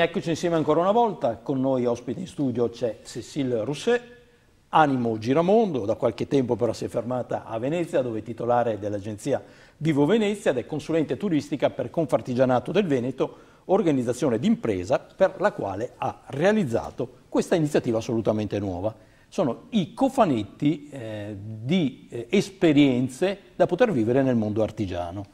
Bene, eccoci insieme ancora una volta. Con noi ospite in studio c'è Cécile Rousset, animo giramondo, da qualche tempo però si è fermata a Venezia, dove è titolare dell'agenzia Vivo Venezia ed è consulente turistica per Confartigianato del Veneto, organizzazione d'impresa per la quale ha realizzato questa iniziativa assolutamente nuova. Sono i cofanetti eh, di eh, esperienze da poter vivere nel mondo artigiano.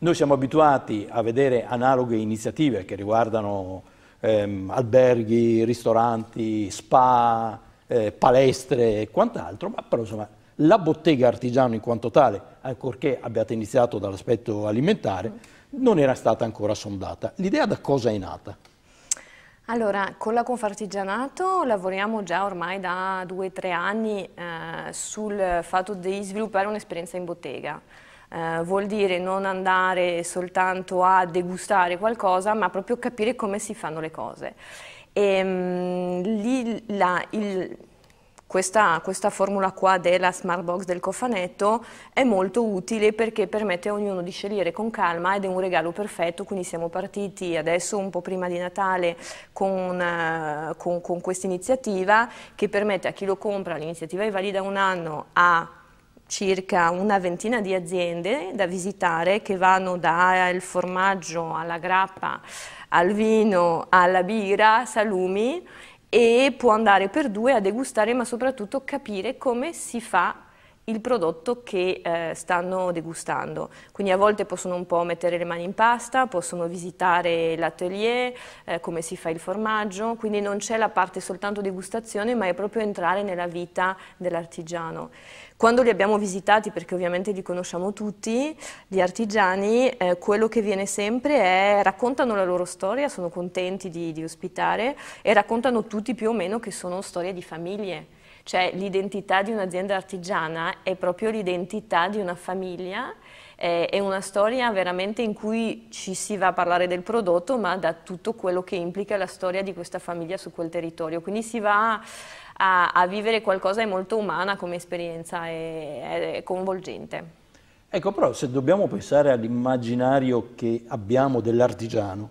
Noi siamo abituati a vedere analoghe iniziative che riguardano ehm, alberghi, ristoranti, spa, eh, palestre e quant'altro, ma però insomma la bottega artigiano in quanto tale, ancorché abbiate iniziato dall'aspetto alimentare, non era stata ancora sondata. L'idea da cosa è nata? Allora, con la Confartigianato lavoriamo già ormai da due o tre anni eh, sul fatto di sviluppare un'esperienza in bottega eh, vuol dire non andare soltanto a degustare qualcosa, ma proprio capire come si fanno le cose. E, ehm, mh, lì, la, il, questa, questa, formula qua della smart box del cofanetto è molto utile perché permette a ognuno di scegliere con calma ed è un regalo perfetto, quindi siamo partiti adesso un po' prima di Natale con, eh, con, con questa iniziativa che permette a chi lo compra, l'iniziativa è valida un anno, a circa una ventina di aziende da visitare che vanno dal formaggio alla grappa, al vino, alla birra, salumi e può andare per due a degustare ma soprattutto capire come si fa il prodotto che eh, stanno degustando. Quindi a volte possono un po' mettere le mani in pasta, possono visitare l'atelier, eh, come si fa il formaggio, quindi non c'è la parte soltanto degustazione, ma è proprio entrare nella vita dell'artigiano. Quando li abbiamo visitati, perché ovviamente li conosciamo tutti, gli artigiani, eh, quello che viene sempre è raccontano la loro storia, sono contenti di, di ospitare e raccontano tutti più o meno che sono storie di famiglie cioè l'identità di un'azienda artigiana è proprio l'identità di una famiglia, eh, è una storia veramente in cui ci si va a parlare del prodotto ma da tutto quello che implica la storia di questa famiglia su quel territorio. Quindi si va a, a vivere qualcosa di molto umana come esperienza e, è coinvolgente. Ecco, però se dobbiamo pensare all'immaginario che abbiamo dell'artigiano,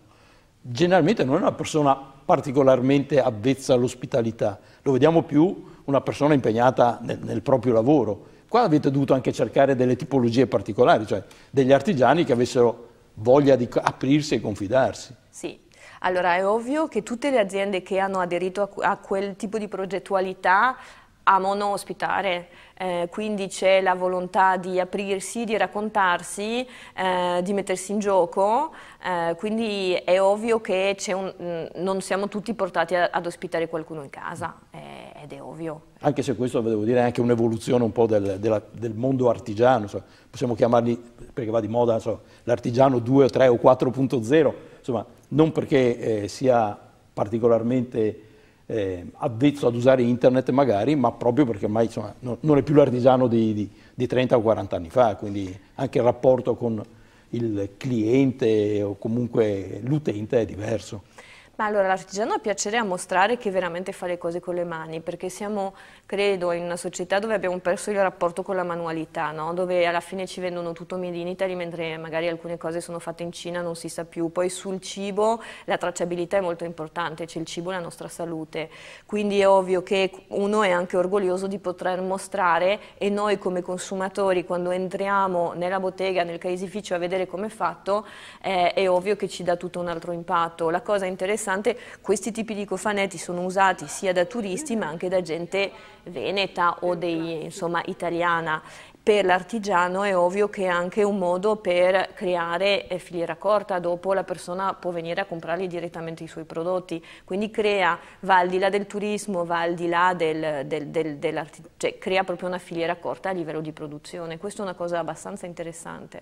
generalmente non è una persona particolarmente avvezza all'ospitalità, lo vediamo più una persona impegnata nel, nel proprio lavoro. Qua avete dovuto anche cercare delle tipologie particolari, cioè degli artigiani che avessero voglia di aprirsi e confidarsi. Sì, allora è ovvio che tutte le aziende che hanno aderito a, quel tipo di progettualità amano ospitare, eh, quindi c'è la volontà di aprirsi, di raccontarsi, eh, di mettersi in gioco, eh, quindi è ovvio che un, mm, non siamo tutti portati a, ad ospitare qualcuno in casa, eh, ed è ovvio. Anche se questo, devo dire, è anche un'evoluzione un po' del, della, del mondo artigiano, so. possiamo chiamarli, perché va di moda, so, l'artigiano 2 o 3 o 4.0, insomma, non perché eh, sia particolarmente eh, avvezzo ad usare internet magari, ma proprio perché ormai insomma, non, non è più l'artigiano di, di, di 30 o 40 anni fa, quindi anche il rapporto con il cliente o comunque l'utente è diverso. Ma allora l'artigiano ha piacere a mostrare che veramente fa le cose con le mani, perché siamo, credo, in una società dove abbiamo perso il rapporto con la manualità, no? dove alla fine ci vendono tutto made in Italy, mentre magari alcune cose sono fatte in Cina, non si sa più. Poi sul cibo la tracciabilità è molto importante, c'è il cibo e la nostra salute, quindi è ovvio che uno è anche orgoglioso di poter mostrare e noi come consumatori quando entriamo nella bottega, nel caseificio a vedere come è fatto, eh, è ovvio che ci dà tutto un altro impatto. La cosa interessante interessante, questi tipi di cofanetti sono usati sia da turisti ma anche da gente veneta o dei, insomma, italiana. Per l'artigiano è ovvio che è anche un modo per creare eh, filiera corta, dopo la persona può venire a comprare direttamente i suoi prodotti, quindi crea, va al di là del turismo, va al di là del, del, del, del cioè crea proprio una filiera corta a livello di produzione, questa è una cosa abbastanza interessante.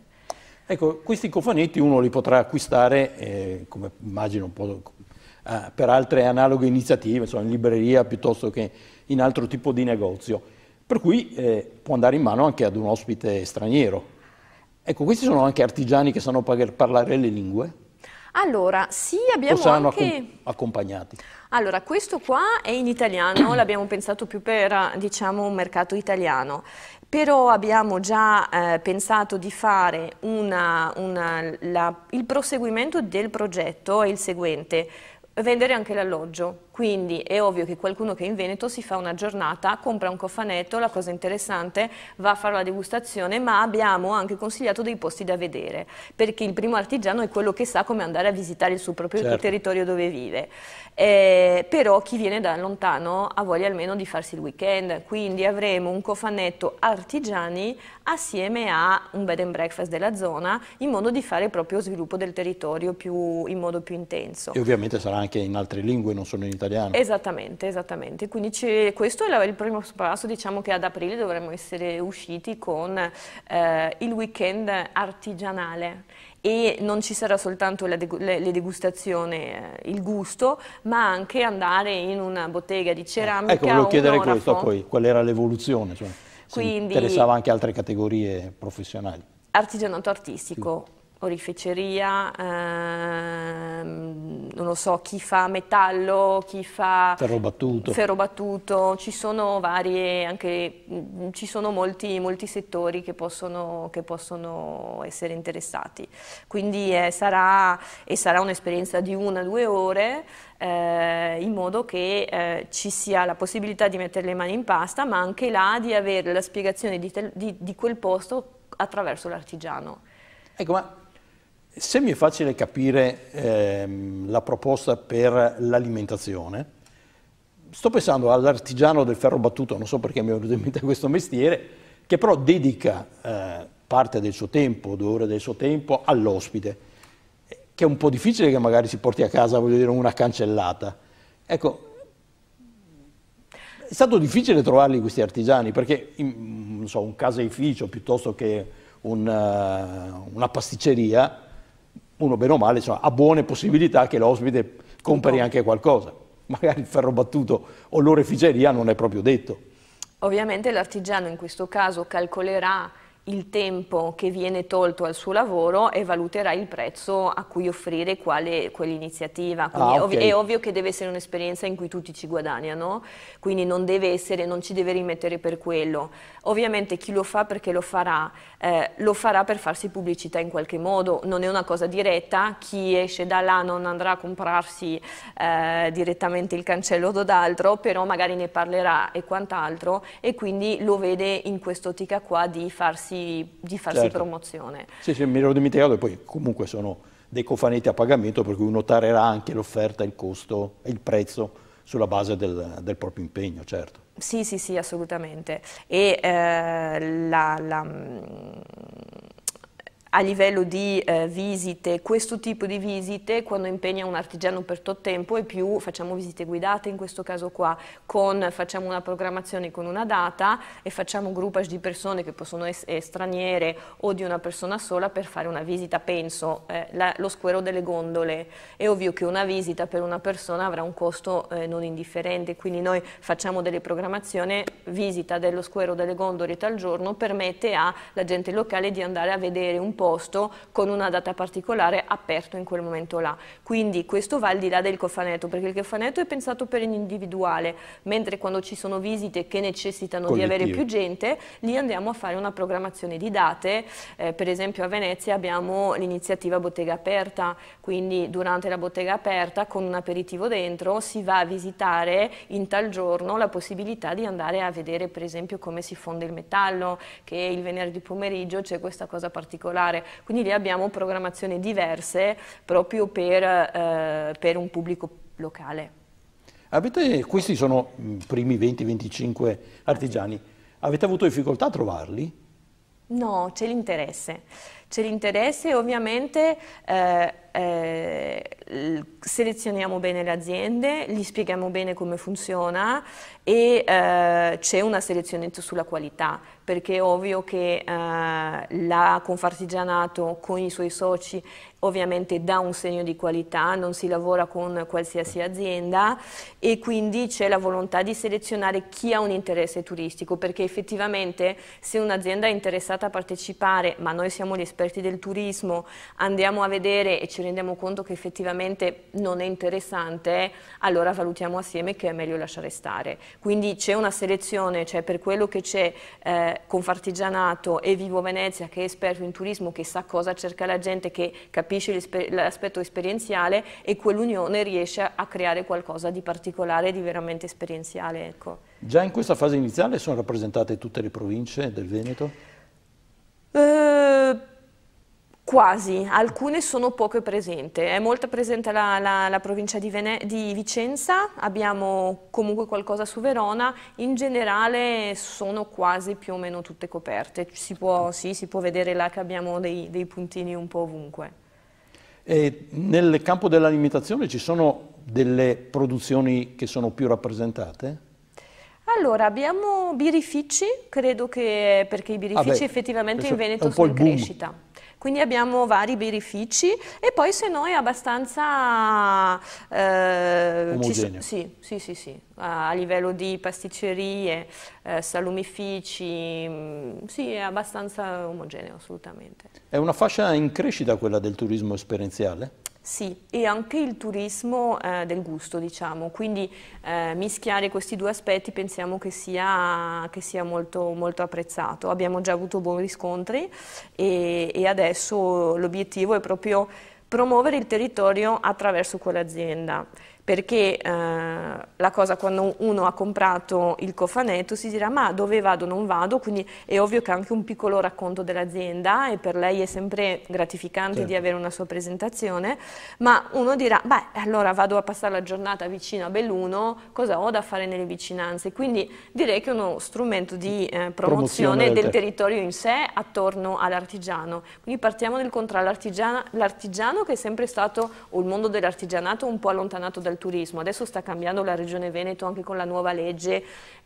Ecco, questi cofanetti uno li potrà acquistare, eh, come immagino un po' Eh, per altre analoghe iniziative, insomma in libreria piuttosto che in altro tipo di negozio, per cui eh, può andare in mano anche ad un ospite straniero. Ecco, questi sono anche artigiani che sanno parlare le lingue? Allora, sì, abbiamo o saranno anche... accom accompagnati? Allora, questo qua è in italiano, l'abbiamo pensato più per, diciamo, un mercato italiano però abbiamo già eh, pensato di fare una, una, la, il proseguimento del progetto è il seguente vendere anche l'alloggio. Quindi è ovvio che qualcuno che è in Veneto si fa una giornata, compra un cofanetto, la cosa interessante, va a fare la degustazione, ma abbiamo anche consigliato dei posti da vedere, perché il primo artigiano è quello che sa come andare a visitare il suo proprio certo. territorio dove vive. Eh, però chi viene da lontano ha voglia almeno di farsi il weekend, quindi avremo un cofanetto artigiani assieme a un bed and breakfast della zona in modo di fare proprio sviluppo del territorio più, in modo più intenso. E ovviamente sarà anche in altre lingue, non solo in italiano italiano. Esattamente, esattamente. Quindi questo è il primo passo, diciamo che ad aprile dovremmo essere usciti con eh, il weekend artigianale e non ci sarà soltanto deg le degustazioni, eh, il gusto, ma anche andare in una bottega di ecco, ceramica. Eh, ecco, volevo chiedere questo poi, qual era l'evoluzione? Cioè, Quindi, interessava anche altre categorie professionali. Artigianato artistico, sì Orificeria, ehm, non lo so, chi fa metallo, chi fa ferro battuto, ferro battuto ci sono varie, anche, mm, ci sono molti, molti settori che possono, che possono, essere interessati. Quindi eh, sarà, sarà un'esperienza di una, o due ore, eh, in modo che eh, ci sia la possibilità di mettere le mani in pasta, ma anche là di avere la spiegazione di, di, di quel posto attraverso l'artigiano. Ecco, ma se mi è facile capire ehm, la proposta per l'alimentazione, sto pensando all'artigiano del ferro battuto, non so perché mi è venuto in mente questo mestiere, che però dedica eh, parte del suo tempo, due ore del suo tempo all'ospite, che è un po' difficile che magari si porti a casa, voglio dire, una cancellata. Ecco, è stato difficile trovarli questi artigiani, perché in, so, un caseificio piuttosto che un, eh, una pasticceria uno bene o male insomma, ha buone possibilità che l'ospite compri anche qualcosa. Magari il ferro battuto o l'oreficeria non è proprio detto. Ovviamente l'artigiano in questo caso calcolerà il tempo che viene tolto al suo lavoro e valuterà il prezzo a cui offrire quell'iniziativa. Ah, quindi ah, è, ovvio, è, ovvio, che deve essere un'esperienza in cui tutti ci guadagnano, quindi non, deve essere, non ci deve rimettere per quello. Ovviamente chi lo fa perché lo farà, eh, lo farà per farsi pubblicità in qualche modo, non è una cosa diretta, chi esce da là non andrà a comprarsi eh, direttamente il cancello d'altro, però magari ne parlerà e quant'altro e quindi lo vede in quest'ottica qua di farsi farsi, di farsi certo. promozione. Sì, sì, mi ero dimenticato e poi comunque sono dei cofanetti a pagamento per cui uno tarerà anche l'offerta, il costo e il prezzo sulla base del, del proprio impegno, certo. Sì, sì, sì, assolutamente. E eh, la, la mm, a livello di eh, visite, questo tipo di visite quando impegna un artigiano per tot tempo e più facciamo visite guidate in questo caso qua, con, facciamo una programmazione con una data e facciamo un groupage di persone che possono essere eh, straniere o di una persona sola per fare una visita, penso, eh, la, lo squero delle gondole. È ovvio che una visita per una persona avrà un costo eh, non indifferente, quindi noi facciamo delle programmazioni, visita dello squero delle gondole tal giorno permette alla gente locale di andare a vedere un po' posto con una data particolare aperto in quel momento là. Quindi questo va al di là del cofanetto, perché il cofanetto è pensato per l'individuale, mentre quando ci sono visite che necessitano Collettive. di avere più gente, lì andiamo a fare una programmazione di date, eh, per esempio a Venezia abbiamo l'iniziativa Bottega Aperta, quindi durante la Bottega Aperta con un aperitivo dentro si va a visitare in tal giorno la possibilità di andare a vedere per esempio come si fonde il metallo, che il venerdì pomeriggio c'è questa cosa particolare fare, quindi lì abbiamo programmazioni diverse proprio per, eh, per un pubblico locale. Avete, questi sono i mm, primi 20-25 artigiani, avete avuto difficoltà a trovarli? No, c'è l'interesse. C'è l'interesse, ovviamente eh, eh, selezioniamo bene le aziende, gli spieghiamo bene come funziona e eh, c'è una selezione sulla qualità, perché è ovvio che eh, la Confartigianato con i suoi soci ovviamente dà un segno di qualità, non si lavora con qualsiasi azienda e quindi c'è la volontà di selezionare chi ha un interesse turistico, perché effettivamente se un'azienda è interessata a partecipare, ma noi siamo gli esperti, esperti del turismo, andiamo a vedere e ci rendiamo conto che effettivamente non è interessante, allora valutiamo assieme che è meglio lasciare stare. Quindi c'è una selezione, cioè per quello che c'è eh, Confartigianato e Vivo Venezia che è esperto in turismo, che sa cosa cerca la gente, che capisce l'aspetto esperienziale e quell'unione riesce a creare qualcosa di particolare, di veramente esperienziale. Ecco. Già in questa fase iniziale sono rappresentate tutte le province del Veneto? Uh, Quasi, alcune sono poco presenti. È molto presente la, la, la provincia di, di, Vicenza, abbiamo comunque qualcosa su Verona, in generale sono quasi più o meno tutte coperte. Si può, sì, si può vedere là che abbiamo dei, dei puntini un po' ovunque. E nel campo dell'alimentazione ci sono delle produzioni che sono più rappresentate? Allora, abbiamo birrifici, credo che perché i birrifici ah beh, effettivamente in Veneto sono in crescita quindi abbiamo vari benefici e poi se no è abbastanza... Eh, Omogeneo. Ci, sì, sì, sì, sì, a livello di pasticcerie, eh, salumifici, mm, sì, è abbastanza omogeneo assolutamente. È una fascia in crescita quella del turismo esperienziale? Sì, e anche il turismo eh, del gusto, diciamo, quindi eh, mischiare questi due aspetti pensiamo che sia, che sia molto, molto, apprezzato. Abbiamo già avuto buoni riscontri e, e adesso l'obiettivo è proprio promuovere il territorio attraverso quell'azienda perché eh, la cosa quando uno ha comprato il cofanetto si dirà ma dove vado non vado, quindi è ovvio che è anche un piccolo racconto dell'azienda e per lei è sempre gratificante certo. di avere una sua presentazione, ma uno dirà beh allora vado a passare la giornata vicino a Belluno, cosa ho da fare nelle vicinanze? Quindi direi che è uno strumento di eh, promozione, promozione, del, del territorio in sé attorno all'artigiano. Quindi partiamo dal contrario, l'artigiano che è sempre stato, o il mondo dell'artigianato un po' allontanato dal al turismo, adesso sta cambiando la Regione Veneto anche con la nuova legge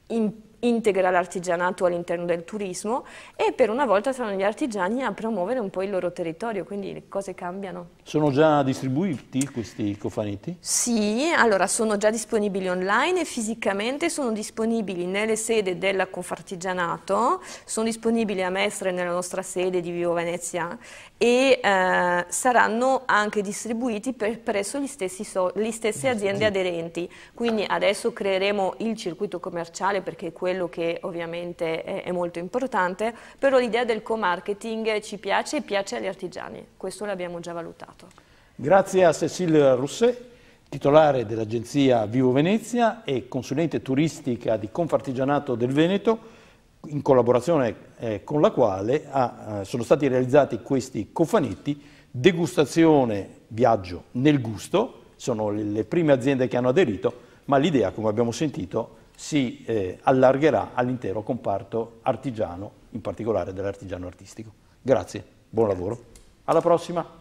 in integra l'artigianato all'interno del turismo e per una volta saranno gli artigiani a promuovere un po' il loro territorio, quindi le cose cambiano. Sono già distribuiti questi cofanetti? Sì, allora sono già disponibili online e fisicamente sono disponibili nelle sede della Confartigianato, sono disponibili a Mestre nella nostra sede di Vivo Venezia e eh, saranno anche distribuiti per, presso gli stessi, so, gli stessi aziende aderenti. Quindi adesso creeremo il circuito commerciale perché è quello quello che ovviamente è, è molto importante, però l'idea del co-marketing ci piace e piace agli artigiani, questo l'abbiamo già valutato. Grazie a Cecilia Rousset, titolare dell'agenzia Vivo Venezia e consulente turistica di Confartigianato del Veneto, in collaborazione eh, con la quale ha, eh, sono stati realizzati questi cofanetti, degustazione, viaggio nel gusto, sono le, le prime aziende che hanno aderito, ma l'idea, come abbiamo sentito, è si eh, allargherà all'intero comparto artigiano, in particolare dell'artigiano artistico. Grazie, buon Grazie. lavoro. Alla prossima.